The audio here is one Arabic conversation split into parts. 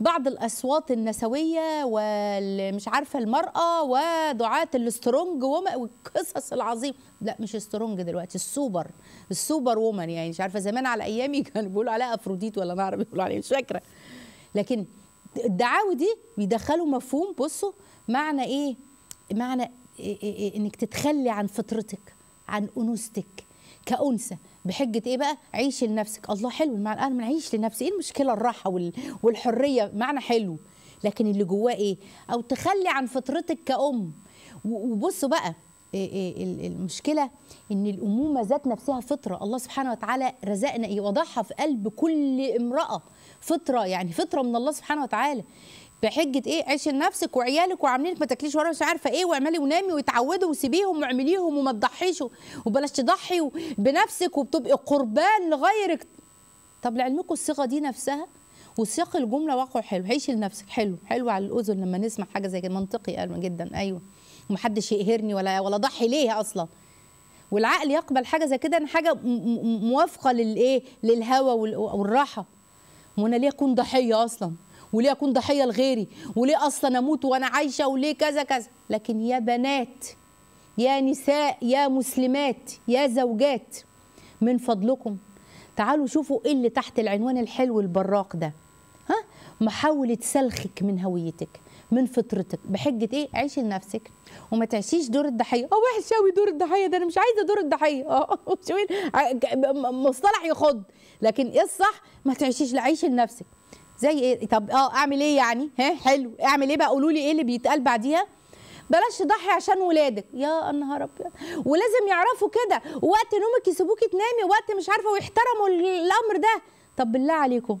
بعض الاصوات النسويه والمش عارفه المراه ودعاه السترونج والقصص العظيمه لا مش سترونج دلوقتي السوبر السوبر وومن يعني مش عارفه زمان على ايامي كانوا بيقولوا عليها افروديت ولا ما عربي بيقولوا عليها مش فاكره لكن الدعاوي دي بيدخلوا مفهوم بصوا معنى ايه معنى إيه إيه إيه انك تتخلي عن فطرتك عن انوثتك كأنثى بحجه ايه بقى عيش لنفسك الله حلو المعنى من عيش لنفسي ايه المشكله الراحه والحريه معنى حلو لكن اللي جواه ايه او تخلي عن فطرتك كأم وبصوا بقى إيه، إيه، المشكله ان الامومه ذات نفسها فطره الله سبحانه وتعالى رزقنا إيه؟ وضعها في قلب كل امراه فطره يعني فطره من الله سبحانه وتعالى بحجه ايه عيشي لنفسك وعيالك وعاملينك ما تاكليش ورا مش عارفه ايه واعملي ونامي وتعودوا وسيبيهم واعمليهم وما تضحيش وبلاش تضحي بنفسك وبتبقي قربان لغيرك طب لعلمكم الصيغه دي نفسها وسياق الجمله واقع حلو عيشي لنفسك حلو حلو على الاذن لما نسمع حاجه زي كده منطقي جدا ايوه ومحدش يقهرني ولا ولا ضحي ليه اصلا والعقل يقبل حاجه زي كده ان حاجه موافقه للايه للهوى والراحه وانا ليه اكون ضحيه اصلا وليه اكون ضحيه لغيري وليه اصلا اموت وانا عايشه وليه كذا كذا لكن يا بنات يا نساء يا مسلمات يا زوجات من فضلكم تعالوا شوفوا ايه اللي تحت العنوان الحلو البراق ده ها محاوله سلخك من هويتك من فطرتك بحجه ايه عيشي لنفسك وما تعيشيش دور الضحيه اه وحش قوي دور الضحيه ده انا مش عايزه دور الضحيه اه مصطلح يخض لكن ايه الصح ما تعيشيش لا عيشي لنفسك زي ايه طب اه اعمل ايه يعني ها حلو اعمل ايه بقى قولوا لي ايه اللي بيتقال بعديها بلاش تضحي عشان ولادك يا نهار ابيض ولازم يعرفوا كده وقت نومك يسيبوكي تنامي وقت مش عارفه ويحترموا الامر ده طب بالله عليكم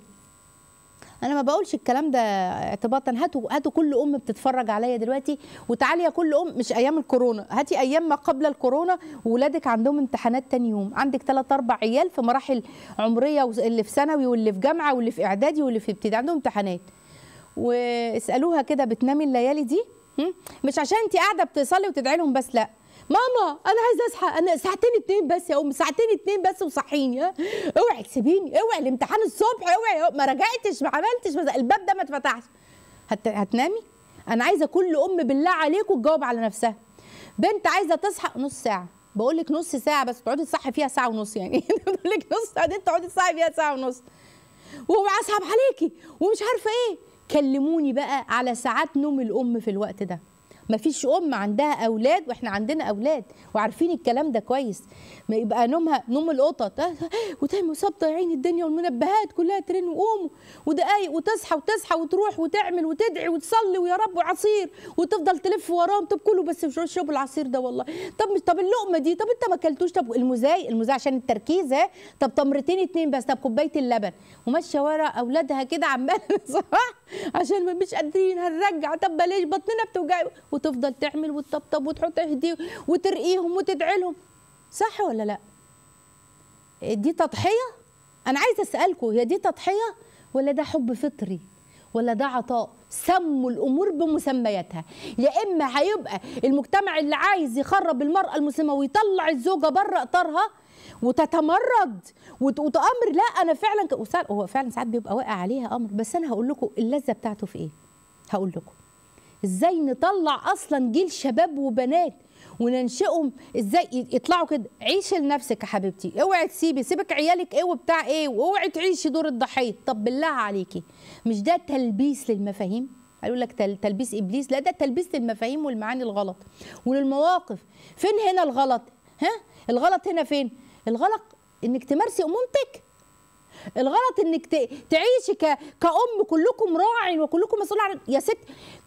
انا ما بقولش الكلام ده اعتباطا هاتوا هاتوا كل ام بتتفرج عليا دلوقتي وتعالي يا كل ام مش ايام الكورونا هاتي ايام ما قبل الكورونا وولادك عندهم امتحانات تاني يوم عندك ثلاث اربع عيال في مراحل عمريه اللي في ثانوي واللي في جامعه واللي في اعدادي واللي في ابتدائي عندهم امتحانات واسالوها كده بتنامي الليالي دي مش عشان انت قاعده بتصلي وتدعي لهم بس لا ماما انا عايزه اصحى انا ساعتين اتنين بس يا ام ساعتين اتنين بس وصحيني اوعي تسيبيني اوعي الامتحان الصبح اوعي ما رجعتش ما عملتش الباب ده ما اتفتحش هت... هتنامي انا عايزه كل ام بالله عليكم تجاوب على نفسها بنت عايزه تصحى نص ساعه بقول لك نص ساعه بس تقعدي تصحي فيها ساعه ونص يعني بقول لك نص ساعه دي تقعدي تصحي فيها ساعه ونص وهصعب عليكي ومش عارفه ايه كلموني بقى على ساعات نوم الام في الوقت ده ما فيش ام عندها اولاد واحنا عندنا اولاد وعارفين الكلام ده كويس ما يبقى نومها نوم القطط وتعمل صبت يا عيني الدنيا والمنبهات كلها ترن وقوم ودقايق وتصحى وتصحى وتروح وتعمل وتدعي وتصلي ويا رب وعصير وتفضل تلف وراهم طب كله بس شرب العصير ده والله طب طب اللقمه دي طب انت ما اكلتوش طب المزاي المزاي عشان التركيز ها طب تمرتين اتنين بس طب كوبايه اللبن وماشيه ورا اولادها كده عماله صح عشان ما مش قادرين هنرجع طب بلاش بطننا بتوجع وتفضل تعمل وتطبطب وتحط اهدي وترقيهم وتدعي لهم صح ولا لا دي تضحيه انا عايزه اسالكم هي دي تضحيه ولا ده حب فطري ولا ده عطاء سموا الامور بمسمياتها يا اما هيبقى المجتمع اللي عايز يخرب المراه المسلمه ويطلع الزوجه بره اطارها وتتمرد وتامر لا انا فعلا هو فعلا ساعات بيبقى واقع عليها امر بس انا هقول لكم اللذه بتاعته في ايه هقول لكم ازاي نطلع اصلا جيل شباب وبنات وننشئهم ازاي يطلعوا كده عيشي لنفسك يا حبيبتي اوعي تسيبي سيبك عيالك ايه وبتاع ايه واوعي تعيشي دور الضحيه طب بالله عليكي مش ده تلبيس للمفاهيم قالوا لك تلبيس ابليس لا ده تلبيس للمفاهيم والمعاني الغلط وللمواقف فين هنا الغلط ها الغلط هنا فين الغلط انك تمارسي امومتك الغلط انك تعيشي كأم كلكم راع وكلكم مسؤول عن يا ست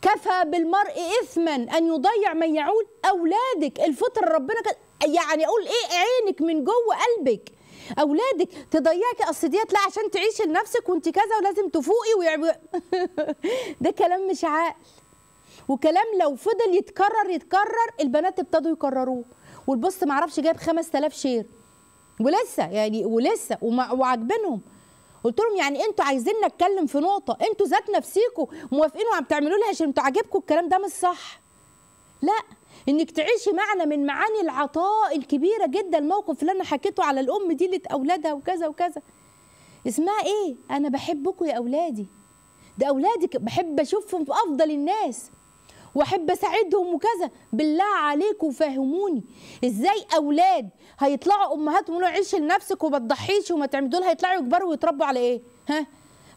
كفى بالمرء إثما أن يضيع من يعول أولادك الفطر ربنا ك... يعني أقول إيه عينك من جوه قلبك اولادك تضيعك اصل ديت لا عشان تعيشي لنفسك وانت كذا ولازم تفوقي ويعب... ده كلام مش عاقل وكلام لو فضل يتكرر يتكرر البنات ابتدوا يكرروه والبوست معرفش جاب 5000 شير ولسه يعني ولسه وعاجبينهم قلت لهم يعني انتوا عايزين نتكلم في نقطه انتوا ذات نفسيكوا موافقين وعم تعملوا لها عشان انتوا عاجبكم الكلام ده مش صح لا انك تعيشي معنى من معاني العطاء الكبيره جدا الموقف اللي انا حكيته على الام دي اللي اولادها وكذا وكذا اسمها ايه انا بحبكم يا اولادي ده اولادي بحب اشوفهم في افضل الناس واحب اساعدهم وكذا بالله عليكم فهموني ازاي اولاد هيطلعوا امهات ويقولوا عيش لنفسك وما تضحيش وما تعمل دول هيطلعوا يكبروا ويتربوا على ايه ها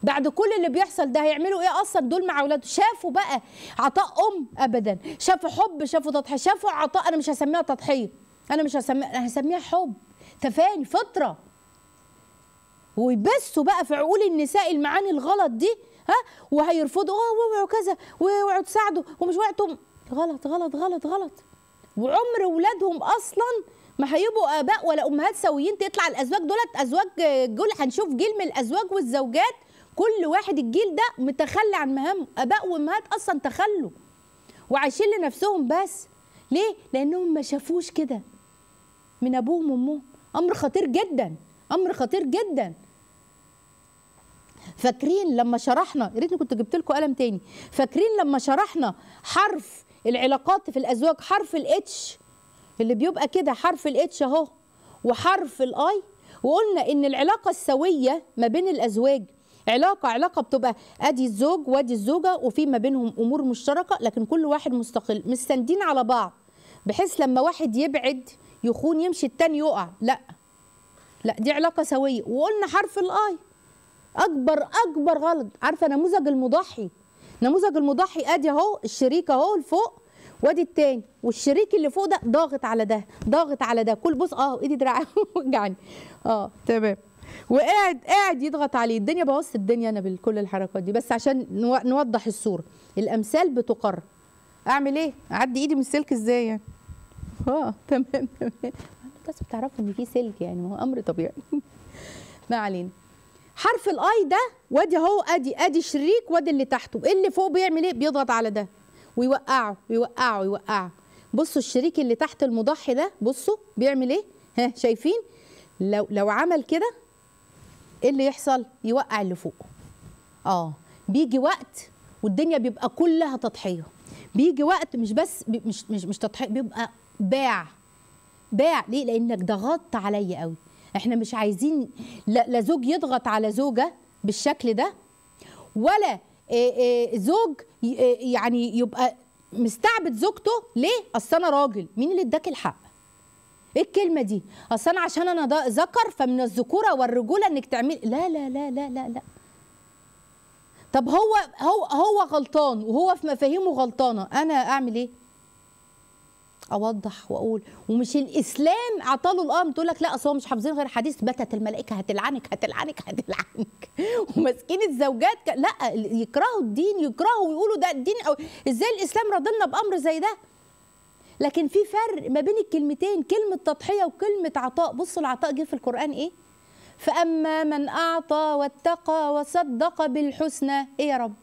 بعد كل اللي بيحصل ده هيعملوا ايه اصلا دول مع اولاده شافوا بقى عطاء ام ابدا شافوا حب شافوا تضحيه شافوا عطاء انا مش هسميها تضحيه انا مش هسميها انا هسميها حب تفاني فطره ويبثوا بقى في عقول النساء المعاني الغلط دي ها وهيرفضوا اه اوعوا كذا واوعوا تساعدوا ومش وقتهم غلط غلط غلط غلط وعمر ولادهم اصلا ما هيبقوا اباء ولا امهات سويين تطلع الازواج دولت ازواج جول هنشوف جيل من الازواج والزوجات كل واحد الجيل ده متخلى عن مهامه اباء وامهات اصلا تخلوا وعايشين لنفسهم بس ليه لانهم ما شافوش كده من ابوهم وامهم امر خطير جدا امر خطير جدا فاكرين لما شرحنا يا ريتني كنت جبت لكم قلم تاني فاكرين لما شرحنا حرف العلاقات في الازواج حرف الاتش اللي بيبقى كده حرف الاتش اهو وحرف الاي وقلنا ان العلاقه السويه ما بين الازواج علاقه علاقه بتبقى ادي الزوج وادي الزوجه وفي ما بينهم امور مشتركه لكن كل واحد مستقل مستندين على بعض بحيث لما واحد يبعد يخون يمشي التاني يقع لا لا دي علاقه سويه وقلنا حرف الاي اكبر اكبر غلط عارفه نموذج المضحي نموذج المضحي ادي اهو الشريك اهو لفوق وادي التاني والشريك اللي فوق ده ضاغط على ده ضاغط على ده كل بص اه ايدي دراعي وجعني اه تمام وقاعد قاعد يضغط عليه الدنيا بوظت الدنيا انا بكل الحركات دي بس عشان نوضح الصوره الامثال بتقر اعمل ايه اعدي ايدي من السلك ازاي يعني اه تمام تمام بس بتعرفوا ان في سلك يعني ما هو امر طبيعي ما علينا حرف الاي ده وادي اهو ادي ادي شريك وادي اللي تحته إيه اللي فوق بيعمل ايه بيضغط على ده ويوقعه ويوقعه ويوقعه بصوا الشريك اللي تحت المضحي ده بصوا بيعمل ايه ها شايفين لو لو عمل كده ايه اللي يحصل يوقع اللي فوق اه بيجي وقت والدنيا بيبقى كلها تضحيه بيجي وقت مش بس مش مش مش تضحيه بيبقى باع باع ليه لانك ضغطت عليا قوي احنا مش عايزين لا زوج يضغط على زوجه بالشكل ده ولا آه، آه، زوج آه، يعني يبقى مستعبد زوجته ليه اصل انا راجل مين اللي اداك الحق ايه الكلمه دي اصل انا عشان انا ذكر فمن الذكوره والرجوله انك تعمل لا لا لا لا لا لا طب هو هو هو غلطان وهو في مفاهيمه غلطانه انا اعمل ايه اوضح واقول ومش الاسلام اعطاله الامر تقول لك لا اصل هو مش حافظين غير حديث بتت الملائكه هتلعنك هتلعنك هتلعنك وماسكين الزوجات ك... لا يكرهوا الدين يكرهوا ويقولوا ده الدين او ازاي الاسلام راضلنا بامر زي ده لكن في فرق ما بين الكلمتين كلمه تضحيه وكلمه عطاء بصوا العطاء جه في القران ايه فاما من اعطى واتقى وصدق بالحسنى ايه يا رب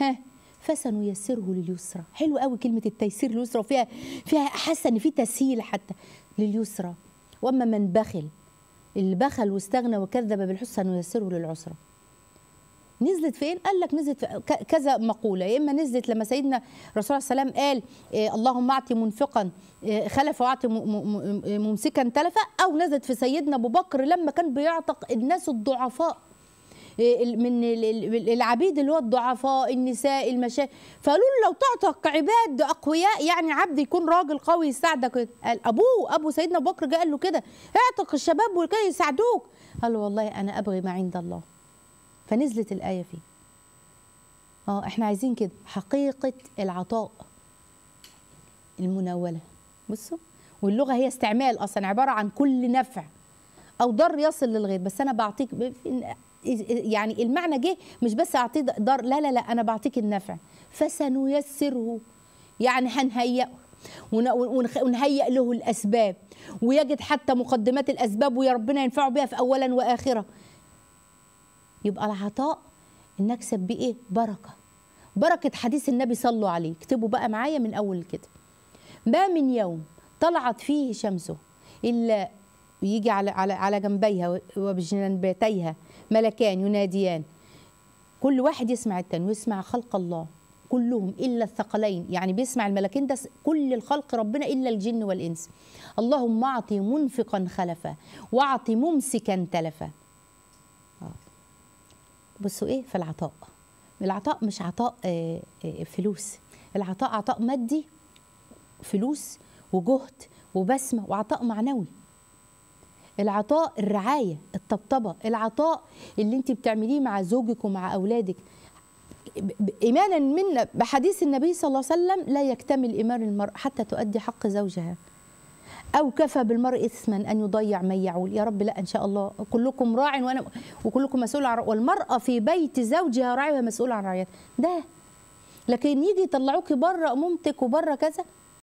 ها فسنيسره لليسرى حلو قوي كلمه التيسير لليسرى وفيها فيها حاسه ان في تسهيل حتى لليسرى واما من بخل اللي بخل واستغنى وكذب بالحسنى سنيسره للعسرى نزلت فين؟ قال لك نزلت في كذا مقوله يا اما نزلت لما سيدنا الرسول عليه وسلم قال إيه اللهم اعطي منفقا آه، خلف واعطي ممسكا تلفا او نزلت في سيدنا ابو بكر لما كان بيعتق الناس الضعفاء إيه، من العبيد اللي هو الضعفاء النساء المشاه فقالوا له لو تعتق عباد اقوياء يعني عبد يكون راجل قوي يساعدك قال ابوه ابو سيدنا ابو بكر قال له كده اعتق الشباب وكده يساعدوك قال والله انا ابغي ما عند الله فنزلت الايه فيه اه احنا عايزين كده حقيقه العطاء المناوله بصوا واللغه هي استعمال اصلا عباره عن كل نفع او ضر يصل للغير بس انا بعطيك يعني المعنى جه مش بس اعطيه دار لا لا لا انا بعطيك النفع فسنيسره يعني هنهيئه ونهيئ له الاسباب ويجد حتى مقدمات الاسباب ويا ربنا ينفعه بها في اولا واخره يبقى العطاء نكسب بايه بركه بركه حديث النبي صلوا عليه اكتبوا بقى معايا من اول كده ما من يوم طلعت فيه شمسه الا يجي على على على جنبيها وبجنبتيها ملكان يناديان كل واحد يسمع التاني ويسمع خلق الله كلهم إلا الثقلين يعني بيسمع الملكين ده كل الخلق ربنا إلا الجن والإنس اللهم أعطي منفقا خلفا وأعطي ممسكا تلفا آه. بصوا إيه في العطاء العطاء مش عطاء آه، آه، فلوس العطاء عطاء مادي فلوس وجهد وبسمة وعطاء معنوي العطاء الرعايه الطبطبه العطاء اللي انت بتعمليه مع زوجك ومع اولادك ايمانا منا بحديث النبي صلى الله عليه وسلم لا يكتمل ايمان المرء حتى تؤدي حق زوجها او كفى بالمرء اثما ان يضيع من يعول يا رب لا ان شاء الله كلكم راع وانا وكلكم مسؤول عن والمراه في بيت زوجها راعي ومسؤول عن رعيتها ده لكن يجي يطلعوكي بره مامتك وبره كذا